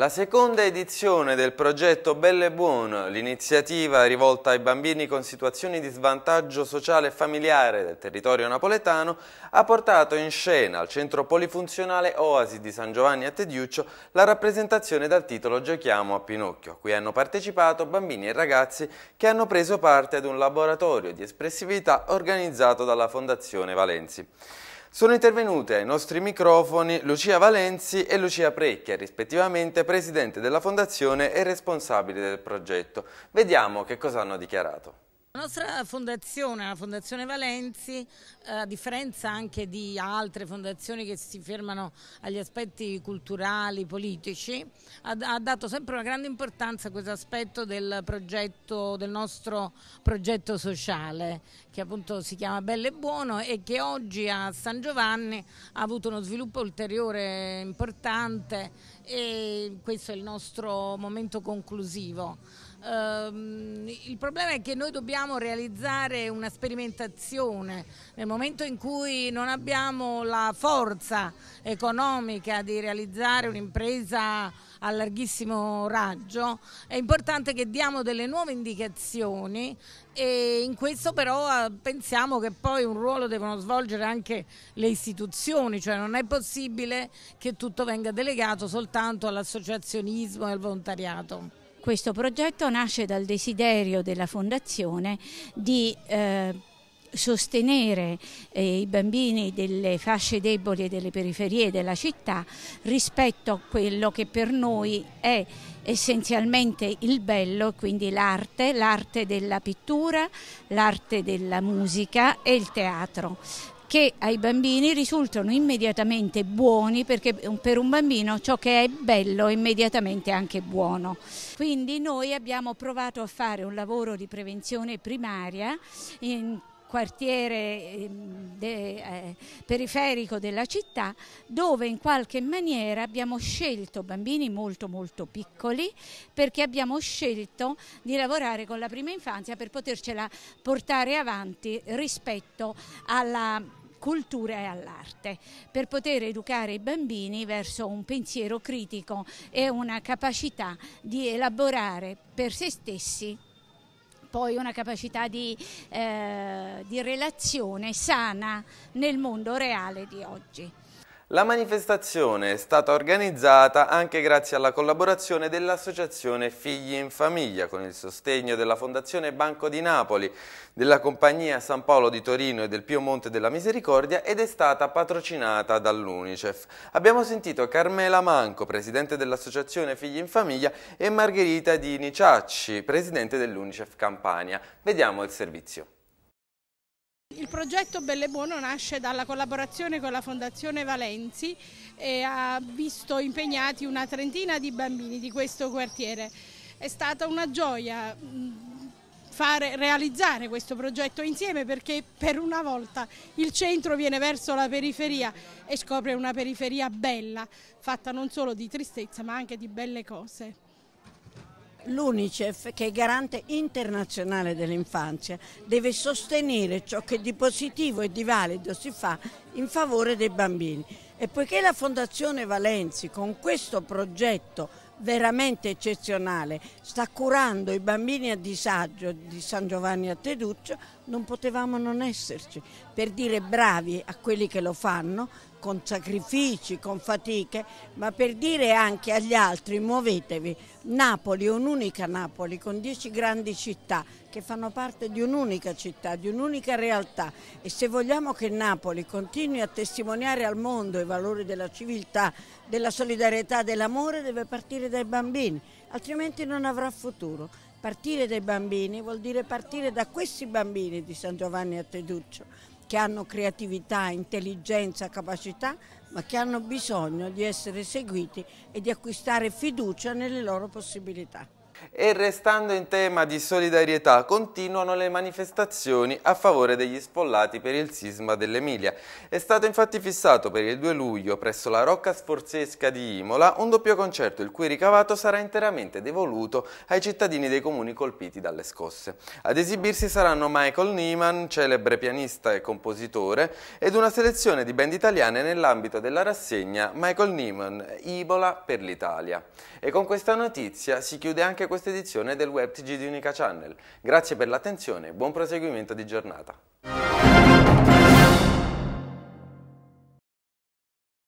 La seconda edizione del progetto Belle Buono, l'iniziativa rivolta ai bambini con situazioni di svantaggio sociale e familiare del territorio napoletano, ha portato in scena al centro polifunzionale Oasi di San Giovanni a Tediuccio la rappresentazione dal titolo Giochiamo a Pinocchio, a cui hanno partecipato bambini e ragazzi che hanno preso parte ad un laboratorio di espressività organizzato dalla Fondazione Valenzi. Sono intervenute ai nostri microfoni Lucia Valenzi e Lucia Precchia, rispettivamente presidente della fondazione e responsabile del progetto. Vediamo che cosa hanno dichiarato. La nostra fondazione, la Fondazione Valenzi, eh, a differenza anche di altre fondazioni che si fermano agli aspetti culturali, politici, ha, dato sempre una grande importanza a questo aspetto del, progetto, del nostro progetto sociale, che appunto si chiama Bello e Buono e che oggi a San Giovanni ha avuto uno sviluppo ulteriore importante e questo è il nostro momento conclusivo. Um, il problema è che noi dobbiamo realizzare una sperimentazione nel momento in cui non abbiamo la forza economica di realizzare un'impresa a larghissimo raggio, è importante che diamo delle nuove indicazioni e in questo però eh, pensiamo che poi un ruolo devono svolgere anche le istituzioni, cioè non è possibile che tutto venga delegato soltanto all'associazionismo e al volontariato. Questo progetto nasce dal desiderio della Fondazione di eh, sostenere eh, i bambini delle fasce deboli e delle periferie della città rispetto a quello che per noi è essenzialmente il bello, quindi l'arte, l'arte della pittura, l'arte della musica e il teatro che ai bambini risultano immediatamente buoni perché per un bambino ciò che è bello è immediatamente anche buono. Quindi noi abbiamo provato a fare un lavoro di prevenzione primaria in quartiere ehm, de, eh, periferico della città dove in qualche maniera abbiamo scelto bambini molto molto piccoli perché abbiamo scelto di lavorare con la prima infanzia per potercela portare avanti rispetto alla cultura e all'arte, per poter educare i bambini verso un pensiero critico e una capacità di elaborare per se stessi poi una capacità di, eh, di relazione sana nel mondo reale di oggi. La manifestazione è stata organizzata anche grazie alla collaborazione dell'Associazione Figli in Famiglia, con il sostegno della Fondazione Banco di Napoli, della Compagnia San Paolo di Torino e del Piemonte della Misericordia ed è stata patrocinata dall'Unicef. Abbiamo sentito Carmela Manco, presidente dell'Associazione Figli in Famiglia, e Margherita Di Niciacci, presidente dell'Unicef Campania. Vediamo il servizio. Il progetto Belle Buono nasce dalla collaborazione con la Fondazione Valenzi e ha visto impegnati una trentina di bambini di questo quartiere. È stata una gioia mm, fare, realizzare questo progetto insieme perché per una volta il centro viene verso la periferia e scopre una periferia bella, fatta non solo di tristezza ma anche di belle cose. L'UNICEF, che è garante internazionale dell'infanzia, deve sostenere ciò che di positivo e di valido si fa in favore dei bambini. E poiché la Fondazione Valenzi con questo progetto veramente eccezionale sta curando i bambini a disagio di San Giovanni a Teduccio, non potevamo non esserci per dire bravi a quelli che lo fanno con sacrifici, con fatiche, ma per dire anche agli altri muovetevi. Napoli è un'unica Napoli con dieci grandi città che fanno parte di un'unica città, di un'unica realtà e se vogliamo che Napoli continui a testimoniare al mondo i valori della civiltà, della solidarietà, dell'amore, deve partire dai bambini, altrimenti non avrà futuro. Partire dai bambini vuol dire partire da questi bambini di San Giovanni a Teduccio che hanno creatività, intelligenza, capacità, ma che hanno bisogno di essere seguiti e di acquistare fiducia nelle loro possibilità. E restando in tema di solidarietà, continuano le manifestazioni a favore degli sfollati per il sisma dell'Emilia. È stato infatti fissato per il 2 luglio presso la Rocca Sforzesca di Imola un doppio concerto il cui ricavato sarà interamente devoluto ai cittadini dei comuni colpiti dalle scosse. Ad esibirsi saranno Michael Neiman, celebre pianista e compositore, ed una selezione di band italiane nell'ambito della rassegna Michael Neiman, Ibola per l'Italia. E con questa notizia si chiude anche questa edizione del WebTG di Unica Channel. Grazie per l'attenzione e buon proseguimento di giornata.